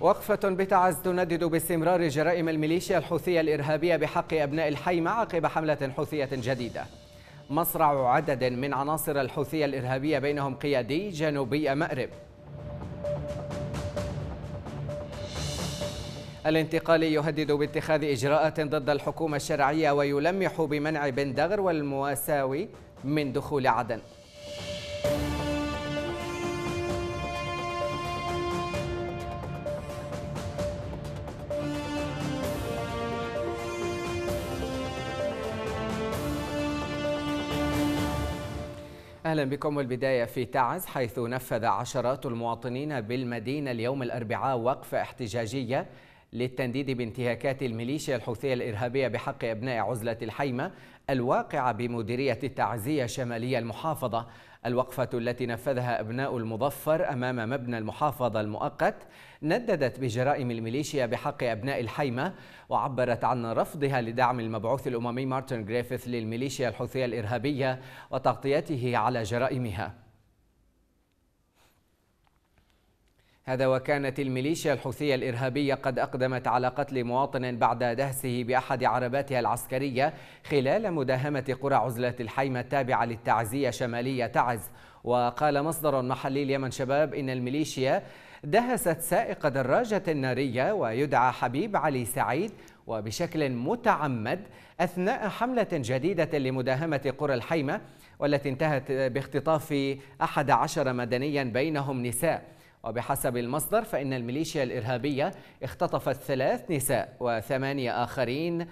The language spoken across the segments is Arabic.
وقفة بتعز تندد باستمرار جرائم الميليشيا الحوثية الإرهابية بحق أبناء الحيمة عقب حملة حوثية جديدة مصرع عدد من عناصر الحوثية الإرهابية بينهم قيادي جنوبي مأرب الانتقالي يهدد باتخاذ إجراءات ضد الحكومة الشرعية ويلمح بمنع بندغر والمواساوي من دخول عدن أهلا بكم والبداية في تعز حيث نفذ عشرات المواطنين بالمدينة اليوم الأربعاء وقفة احتجاجية للتنديد بانتهاكات الميليشيا الحوثية الإرهابية بحق أبناء عزلة الحيمة الواقعة بمديرية التعزية شمالية المحافظة الوقفة التي نفذها أبناء المظفر أمام مبنى المحافظة المؤقت نددت بجرائم الميليشيا بحق أبناء الحيمة وعبرت عن رفضها لدعم المبعوث الأممي مارتن غريفيث للميليشيا الحوثية الإرهابية وتغطيته على جرائمها هذا وكانت الميليشيا الحوثية الإرهابية قد أقدمت على قتل مواطن بعد دهسه بأحد عرباتها العسكرية خلال مداهمة قرى عزلة الحيمة التابعة للتعزية شمالية تعز وقال مصدر محلي اليمن شباب إن الميليشيا دهست سائق دراجة نارية ويدعى حبيب علي سعيد وبشكل متعمد أثناء حملة جديدة لمداهمة قرى الحيمة والتي انتهت باختطاف أحد عشر مدنيا بينهم نساء وبحسب المصدر فإن الميليشيا الإرهابية اختطفت ثلاث نساء وثمانية آخرين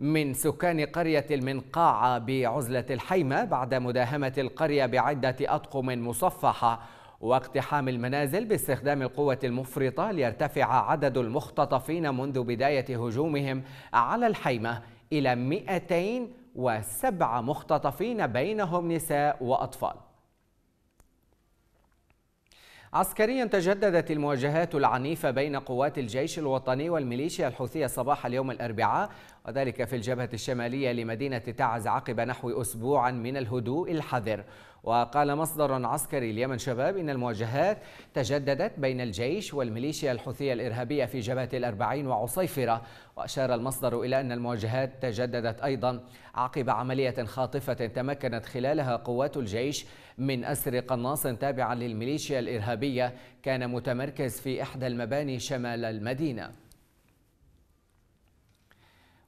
من سكان قرية المنقاعة بعزلة الحيمة بعد مداهمة القرية بعدة أطقم مصفحة واقتحام المنازل باستخدام القوة المفرطة ليرتفع عدد المختطفين منذ بداية هجومهم على الحيمة إلى 207 مختطفين بينهم نساء وأطفال عسكريا تجددت المواجهات العنيفة بين قوات الجيش الوطني والميليشيا الحوثية صباح اليوم الأربعاء وذلك في الجبهة الشمالية لمدينة تعز عقب نحو أسبوع من الهدوء الحذر وقال مصدر عسكري اليمن شباب إن المواجهات تجددت بين الجيش والميليشيا الحوثية الإرهابية في جبهة الأربعين وعصيفرة وأشار المصدر إلى أن المواجهات تجددت أيضا عقب عملية خاطفة تمكنت خلالها قوات الجيش من أسر قناص تابع للميليشيا الإرهابية كان متمركز في إحدى المباني شمال المدينة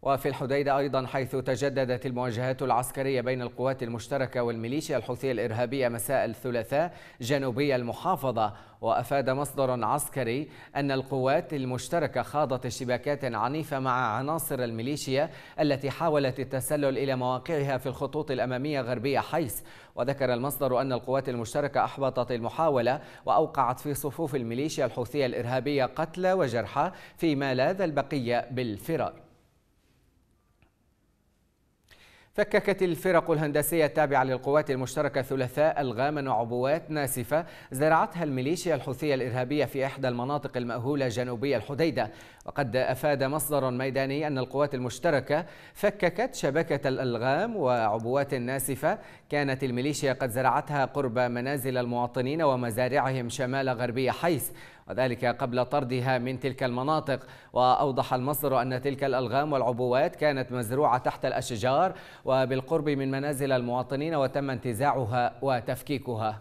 وفي الحديدة أيضا حيث تجددت المواجهات العسكرية بين القوات المشتركة والميليشيا الحوثية الإرهابية مساء الثلاثاء جنوبي المحافظة وأفاد مصدر عسكري أن القوات المشتركة خاضت اشتباكات عنيفة مع عناصر الميليشيا التي حاولت التسلل إلى مواقعها في الخطوط الأمامية غربية حيث وذكر المصدر أن القوات المشتركة أحبطت المحاولة وأوقعت في صفوف الميليشيا الحوثية الإرهابية قتلى وجرحى فيما لاذ البقية بالفرار فككت الفرق الهندسية التابعة للقوات المشتركة ثلاثاء ألغام وعبوات ناسفة زرعتها الميليشيا الحوثية الإرهابية في إحدى المناطق المأهولة جنوبي الحديدة وقد أفاد مصدر ميداني أن القوات المشتركة فككت شبكة الألغام وعبوات ناسفة كانت الميليشيا قد زرعتها قرب منازل المواطنين ومزارعهم شمال غربي حيث وذلك قبل طردها من تلك المناطق وأوضح المصدر أن تلك الألغام والعبوات كانت مزروعة تحت الأشجار وبالقرب من منازل المواطنين وتم انتزاعها وتفكيكها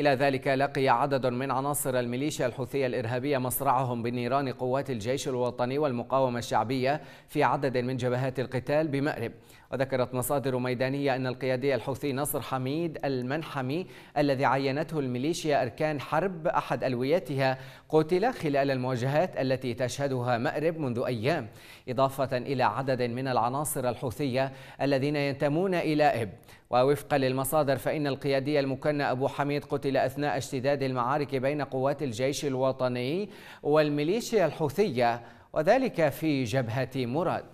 إلى ذلك لقي عدد من عناصر الميليشيا الحوثية الإرهابية مصرعهم بنيران قوات الجيش الوطني والمقاومة الشعبية في عدد من جبهات القتال بمأرب وذكرت مصادر ميدانية أن القيادي الحوثي نصر حميد المنحمي الذي عينته الميليشيا أركان حرب أحد ألويتها قتل خلال المواجهات التي تشهدها مأرب منذ أيام إضافة إلى عدد من العناصر الحوثية الذين ينتمون إلى إب ووفقا للمصادر فإن القيادي المكنى أبو حميد قتل أثناء اشتداد المعارك بين قوات الجيش الوطني والميليشيا الحوثية وذلك في جبهة مراد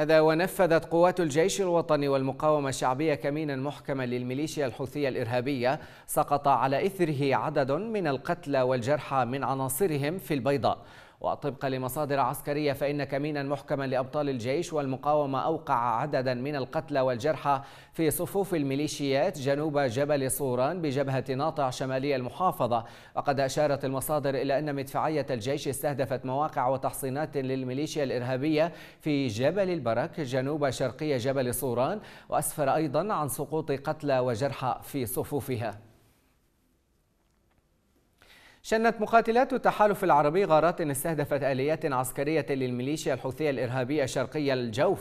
هذا ونفذت قوات الجيش الوطني والمقاومة الشعبية كمينا محكما للميليشيا الحوثية الإرهابية سقط على إثره عدد من القتلى والجرحى من عناصرهم في البيضاء وطبقا لمصادر عسكرية فإن كمينا محكما لأبطال الجيش والمقاومة أوقع عددا من القتلى والجرحى في صفوف الميليشيات جنوب جبل صوران بجبهة ناطع شمالي المحافظة وقد أشارت المصادر إلى أن مدفعية الجيش استهدفت مواقع وتحصينات للميليشيا الإرهابية في جبل البرك جنوب شرقي جبل صوران وأسفر أيضا عن سقوط قتلى وجرحى في صفوفها شنت مقاتلات التحالف العربي غارات استهدفت آليات عسكرية للميليشيا الحوثية الإرهابية الشرقية الجوف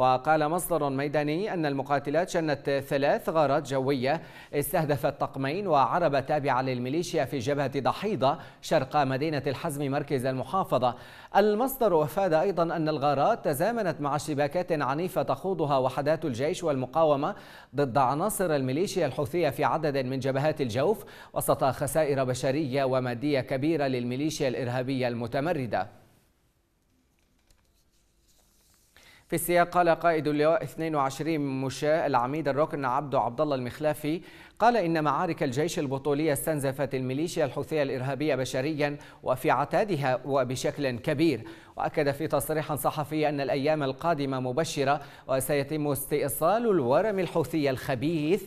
وقال مصدر ميداني أن المقاتلات شنت ثلاث غارات جوية استهدفت طقمين وعربة تابعة للميليشيا في جبهة ضحيضة شرق مدينة الحزم مركز المحافظة المصدر أفاد أيضا أن الغارات تزامنت مع اشتباكات عنيفة تخوضها وحدات الجيش والمقاومة ضد عناصر الميليشيا الحوثية في عدد من جبهات الجوف وسط خسائر بشرية ومادية كبيرة للميليشيا الإرهابية المتمردة في السياق قال قائد اللواء 22 مشاة العميد الركن عبد عبد الله المخلافي قال إن معارك الجيش البطولية استنزفت الميليشيا الحوثية الإرهابية بشريا وفي عتادها وبشكل كبير وأكد في تصريح صحفي أن الأيام القادمة مبشرة وسيتم استئصال الورم الحوثي الخبيث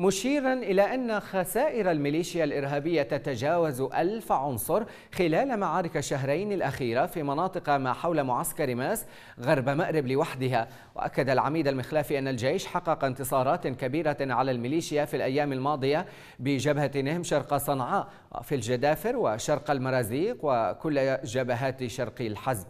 مشيرا إلى أن خسائر الميليشيا الإرهابية تتجاوز ألف عنصر خلال معارك الشهرين الأخيرة في مناطق ما حول معسكر ماس غرب مأرب لوحدها وأكد العميد المخلافي أن الجيش حقق انتصارات كبيرة على الميليشيا في الأيام الماضية بجبهة نهم شرق صنعاء في الجدافر وشرق المرازيق وكل جبهات شرق الحزب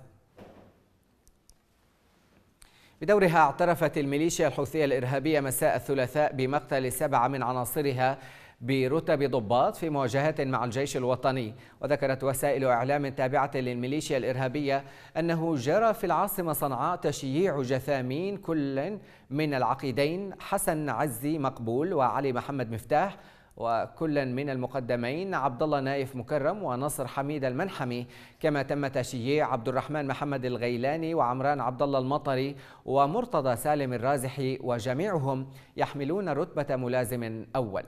بدورها اعترفت الميليشيا الحوثية الإرهابية مساء الثلاثاء بمقتل سبعة من عناصرها برتب ضباط في مواجهات مع الجيش الوطني وذكرت وسائل إعلام تابعة للميليشيا الإرهابية أنه جرى في العاصمة صنعاء تشييع جثامين كل من العقيدين حسن عزي مقبول وعلي محمد مفتاح وكلا من المقدمين عبد الله نايف مكرم ونصر حميد المنحمي كما تم تشييع عبد الرحمن محمد الغيلاني وعمران عبد الله المطري ومرتضى سالم الرازحي وجميعهم يحملون رتبة ملازم أول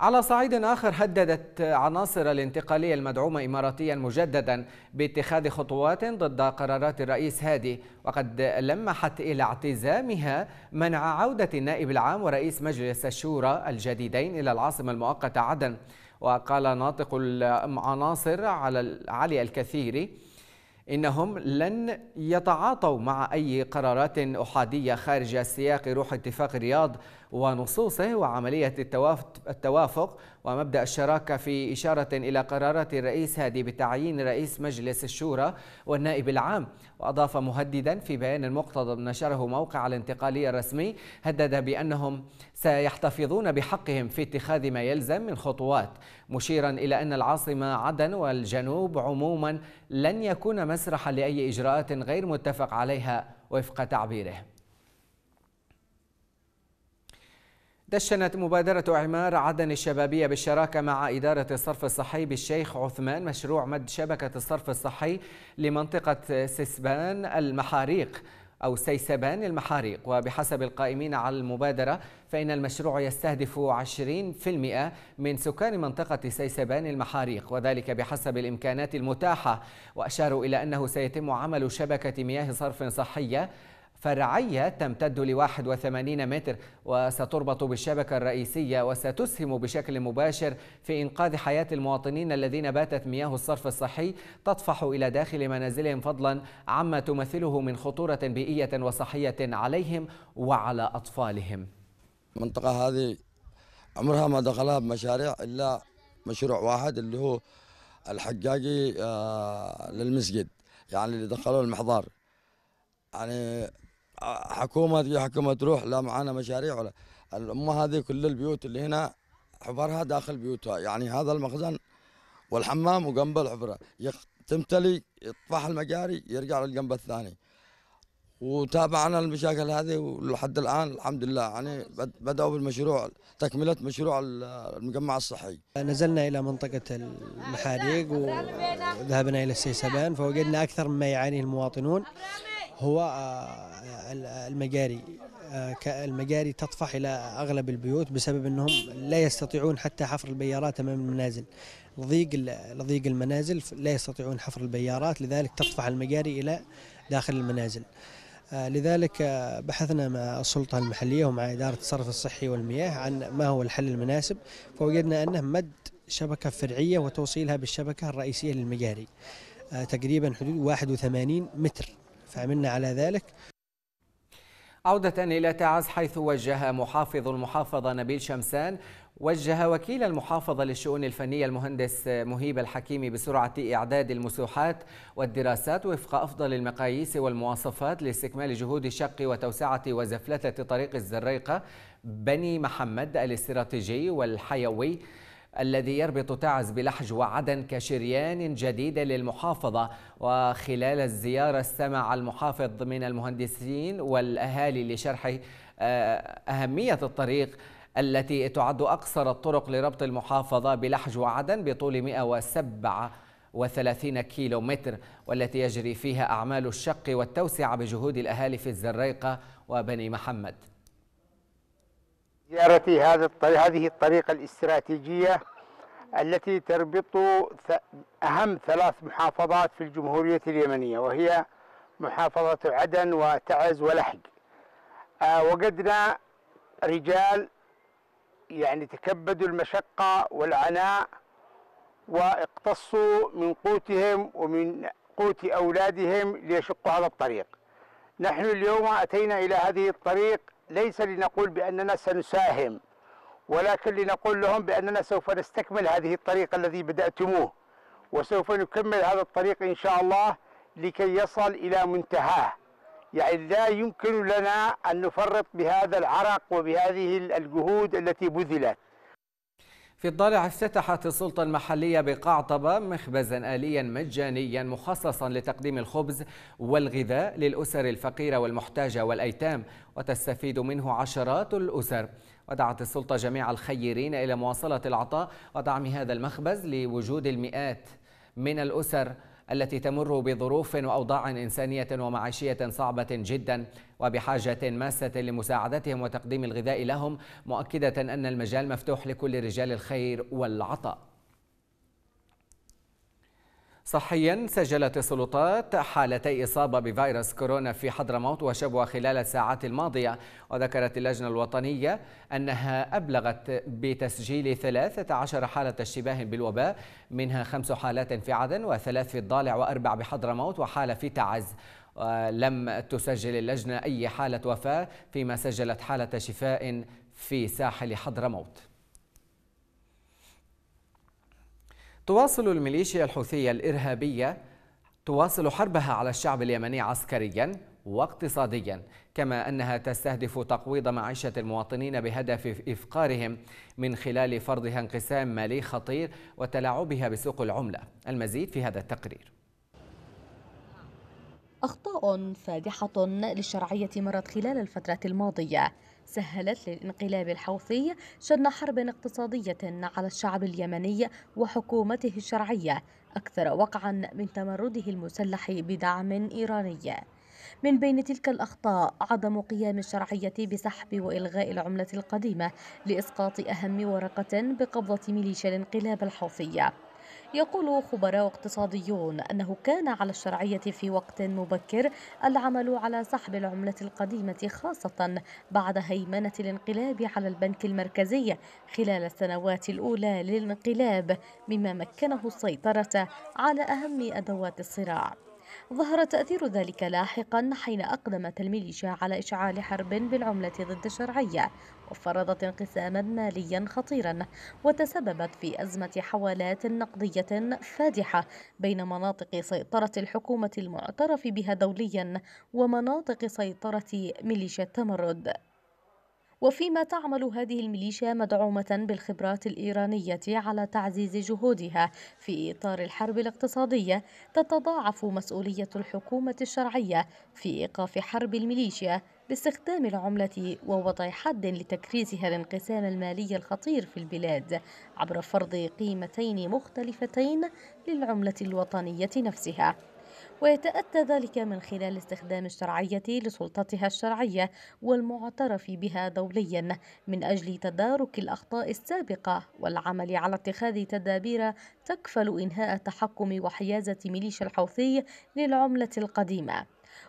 على صعيد آخر هددت عناصر الانتقالية المدعومة إماراتيا مجددا باتخاذ خطوات ضد قرارات الرئيس هادي وقد لمحت إلى اعتزامها منع عودة النائب العام ورئيس مجلس الشورى الجديدين إلى العاصمة المؤقتة عدن وقال ناطق العناصر على علي الكثيري إنهم لن يتعاطوا مع أي قرارات أحادية خارج سياق روح اتفاق رياض ونصوصه وعملية التوافق ومبدأ الشراكة في إشارة إلى قرارات الرئيس هادي بتعيين رئيس مجلس الشورى والنائب العام وأضاف مهددا في بيان مقتضب نشره موقع الانتقالي الرسمي هدد بأنهم سيحتفظون بحقهم في اتخاذ ما يلزم من خطوات مشيرا إلى أن العاصمة عدن والجنوب عموما لن يكون مسرحا لأي إجراءات غير متفق عليها وفق تعبيره دشنت مبادرة عمار عدن الشبابية بالشراكة مع إدارة الصرف الصحي بالشيخ عثمان مشروع مد شبكة الصرف الصحي لمنطقة سسبان المحاريق أو سيسبان المحاريق وبحسب القائمين على المبادرة فإن المشروع يستهدف 20% من سكان منطقة سيسبان المحاريق وذلك بحسب الإمكانات المتاحة وأشاروا إلى أنه سيتم عمل شبكة مياه صرف صحية فرعية تمتد ل 81 متر وستربط بالشبكة الرئيسية وستسهم بشكل مباشر في إنقاذ حياة المواطنين الذين باتت مياه الصرف الصحي تطفح إلى داخل منازلهم فضلا عما تمثله من خطورة بيئية وصحية عليهم وعلى أطفالهم المنطقة هذه عمرها ما دخلها بمشاريع إلا مشروع واحد اللي هو الحجاجي آه، للمسجد يعني اللي دخلوه المحضار يعني حكومه تجي حكومه تروح لا معانا مشاريع ولا الامه هذه كل البيوت اللي هنا حفرها داخل بيوتها يعني هذا المخزن والحمام وجنب الحفره تمتلي يطفح المجاري يرجع للجنب الثاني وتابعنا المشاكل هذه ولحد الان الحمد لله يعني بداوا بالمشروع تكمله مشروع المجمع الصحي. نزلنا الى منطقه المحاريق وذهبنا الى السيسبان فوجدنا اكثر مما يعانيه المواطنون هو آه، المجاري آه، المجاري تطفح إلى أغلب البيوت بسبب أنهم لا يستطيعون حتى حفر البيارات أمام المنازل لضيق لضيق المنازل لا يستطيعون حفر البيارات لذلك تطفح المجاري إلى داخل المنازل آه، لذلك بحثنا مع السلطة المحلية ومع إدارة الصرف الصحي والمياه عن ما هو الحل المناسب فوجدنا أنه مد شبكة فرعية وتوصيلها بالشبكة الرئيسية للمجاري تقريبا حدود 81 متر فعملنا على ذلك عودة إلى تعز حيث وجه محافظ المحافظة نبيل شمسان وجه وكيل المحافظة للشؤون الفنية المهندس مهيب الحكيمي بسرعة إعداد المسوحات والدراسات وفق أفضل المقاييس والمواصفات لاستكمال جهود شق وتوسعة وزفلتة طريق الزريقة بني محمد الاستراتيجي والحيوي الذي يربط تعز بلحج وعدن كشريان جديد للمحافظة وخلال الزيارة استمع المحافظ من المهندسين والأهالي لشرح آه، أهمية الطريق التي تعد أقصر الطرق لربط المحافظة بلحج وعدن بطول 107 وثلاثين كيلو متر والتي يجري فيها أعمال الشق والتوسعة بجهود الأهالي في الزريقة وبني محمد زيارتي هذا الطريق هذه الطريقة الاستراتيجية التي تربط أهم ثلاث محافظات في الجمهورية اليمنية وهي محافظة عدن وتعز ولحج آه، وجدنا رجال يعني تكبدوا المشقة والعناء واقتصوا من قوتهم ومن قوت أولادهم ليشقوا هذا الطريق نحن اليوم أتينا إلى هذه الطريق ليس لنقول بأننا سنساهم ولكن لنقول لهم بأننا سوف نستكمل هذه الطريق الذي بدأتموه وسوف نكمل هذا الطريق إن شاء الله لكي يصل إلى منتهاه يعني لا يمكن لنا أن نفرط بهذا العرق وبهذه الجهود التي بذلت في الضالع افتتحت السلطة المحلية بقعطبة مخبزا آليا مجانيا مخصصا لتقديم الخبز والغذاء للأسر الفقيرة والمحتاجة والأيتام وتستفيد منه عشرات الأسر ودعت السلطة جميع الخيرين إلى مواصلة العطاء ودعم هذا المخبز لوجود المئات من الأسر التي تمر بظروف وأوضاع إنسانية ومعيشية صعبة جدا وبحاجة ماسة لمساعدتهم وتقديم الغذاء لهم مؤكدة أن المجال مفتوح لكل رجال الخير والعطاء صحيا سجلت السلطات حالتي إصابة بفيروس كورونا في حضرموت وشبوة خلال الساعات الماضية وذكرت اللجنة الوطنية أنها أبلغت بتسجيل 13 حالة اشتباه بالوباء منها خمس حالات في عدن وثلاث في الضالع وأربع بحضرموت وحالة في تعز آه، لم تسجل اللجنة أي حالة وفاة فيما سجلت حالة شفاء في ساحل حضرموت تواصل الميليشيا الحوثية الإرهابية تواصل حربها على الشعب اليمني عسكريا واقتصاديا كما أنها تستهدف تقويض معيشة المواطنين بهدف إفقارهم من خلال فرضها انقسام مالي خطير وتلاعبها بسوق العملة المزيد في هذا التقرير أخطاء فادحة للشرعية مرت خلال الفترة الماضية سهلت للانقلاب الحوثي شن حرب اقتصادية على الشعب اليمني وحكومته الشرعية أكثر وقعا من تمرده المسلح بدعم إيراني من بين تلك الأخطاء عدم قيام الشرعية بسحب وإلغاء العملة القديمة لإسقاط أهم ورقة بقبضة ميليشيا الانقلاب الحوثي يقول خبراء اقتصاديون أنه كان على الشرعية في وقت مبكر العمل على سحب العملة القديمة خاصة بعد هيمنة الانقلاب على البنك المركزي خلال السنوات الأولى للانقلاب مما مكنه السيطرة على أهم أدوات الصراع ظهر تأثير ذلك لاحقا حين أقدمت الميليشيا على إشعال حرب بالعملة ضد الشرعية وفرضت انقساما ماليا خطيرا وتسببت في أزمة حوالات نقدية فادحة بين مناطق سيطرة الحكومة المعترف بها دوليا ومناطق سيطرة ميليشيا التمرد وفيما تعمل هذه الميليشيا مدعومة بالخبرات الإيرانية على تعزيز جهودها في إطار الحرب الاقتصادية تتضاعف مسؤولية الحكومة الشرعية في إيقاف حرب الميليشيا باستخدام العملة ووضع حد لتكريسها الانقسام المالي الخطير في البلاد عبر فرض قيمتين مختلفتين للعملة الوطنية نفسها ويتأتى ذلك من خلال استخدام الشرعية لسلطتها الشرعية والمعترف بها دوليا من أجل تدارك الأخطاء السابقة والعمل على اتخاذ تدابير تكفل إنهاء تحكم وحيازة ميليشيا الحوثي للعملة القديمة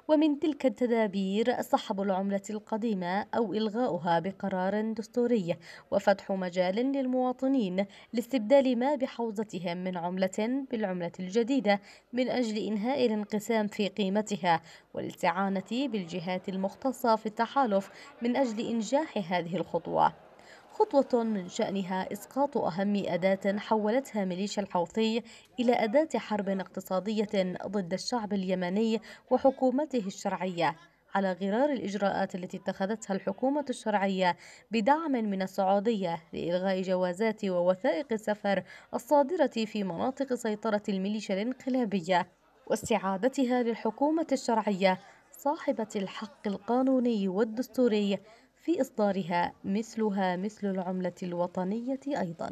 ومن تلك التدابير سحب العملة القديمة أو إلغاؤها بقرار دستوري وفتح مجال للمواطنين لاستبدال ما بحوزتهم من عملة بالعملة الجديدة من أجل إنهاء الانقسام في قيمتها والاستعانة بالجهات المختصة في التحالف من أجل إنجاح هذه الخطوة خطوة من شأنها إسقاط أهم أداة حولتها ميليشيا الحوثي إلى أداة حرب اقتصادية ضد الشعب اليمني وحكومته الشرعية على غرار الإجراءات التي اتخذتها الحكومة الشرعية بدعم من السعودية لإلغاء جوازات ووثائق السفر الصادرة في مناطق سيطرة الميليشيا الانقلابية واستعادتها للحكومة الشرعية صاحبة الحق القانوني والدستوري في إصدارها مثلها مثل العملة الوطنية أيضا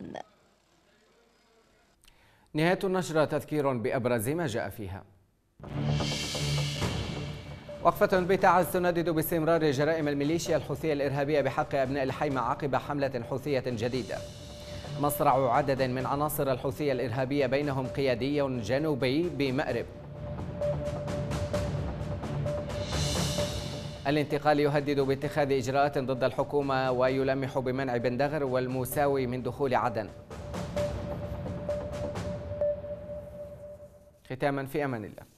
نهاية النشرة تذكير بأبرز ما جاء فيها وقفة بتعز تندد باستمرار جرائم الميليشيا الحوثية الإرهابية بحق أبناء الحيمة عقب حملة حوثية جديدة مصرع عدد من عناصر الحوثية الإرهابية بينهم قيادي جنوبي بمأرب الانتقال يهدد باتخاذ إجراءات ضد الحكومة ويلمح بمنع بن دغر والمساوي من دخول عدن ختاما في أمان الله